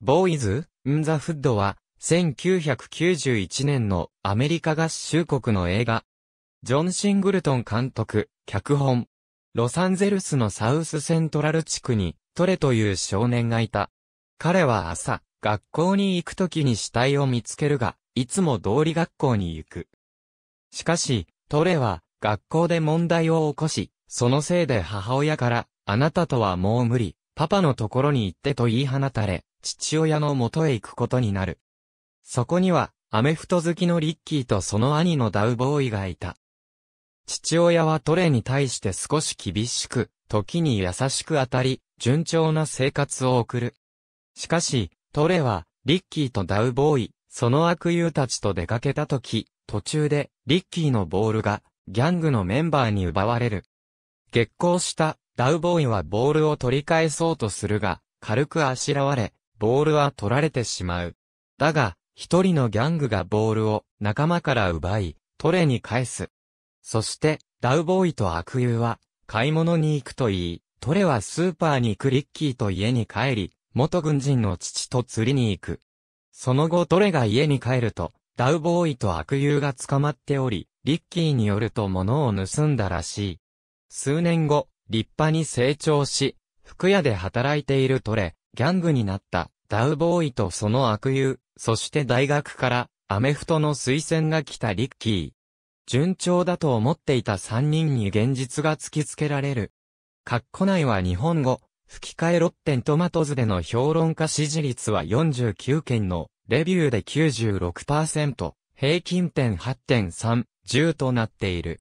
ボーイズ・ン・ザ・フッドは、1991年のアメリカ合衆国の映画。ジョン・シングルトン監督、脚本。ロサンゼルスのサウスセントラル地区に、トレという少年がいた。彼は朝、学校に行くときに死体を見つけるが、いつも通り学校に行く。しかし、トレは、学校で問題を起こし、そのせいで母親から、あなたとはもう無理、パパのところに行ってと言い放たれ、父親の元へ行くことになる。そこには、アメフト好きのリッキーとその兄のダウボーイがいた。父親はトレに対して少し厳しく、時に優しく当たり、順調な生活を送る。しかし、トレは、リッキーとダウボーイ、その悪友たちと出かけた時、途中で、リッキーのボールが、ギャングのメンバーに奪われる。激高した、ダウボーイはボールを取り返そうとするが、軽くあしらわれ、ボールは取られてしまう。だが、一人のギャングがボールを仲間から奪い、トレに返す。そして、ダウボーイと悪友は、買い物に行くといい、トレはスーパーに行くリッキーと家に帰り、元軍人の父と釣りに行く。その後トレが家に帰ると、ダウボーイと悪友が捕まっており、リッキーによると物を盗んだらしい。数年後、立派に成長し、服屋で働いているトレ、ギャングになった、ダウボーイとその悪友、そして大学から、アメフトの推薦が来たリッキー。順調だと思っていた3人に現実が突きつけられる。カッコ内は日本語、吹き替えロッテントマトズでの評論家支持率は49件の、レビューで96%、平均点8.3、10となっている。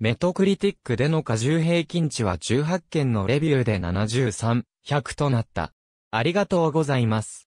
メトクリティックでの過重平均値は18件のレビューで73、100となった。ありがとうございます。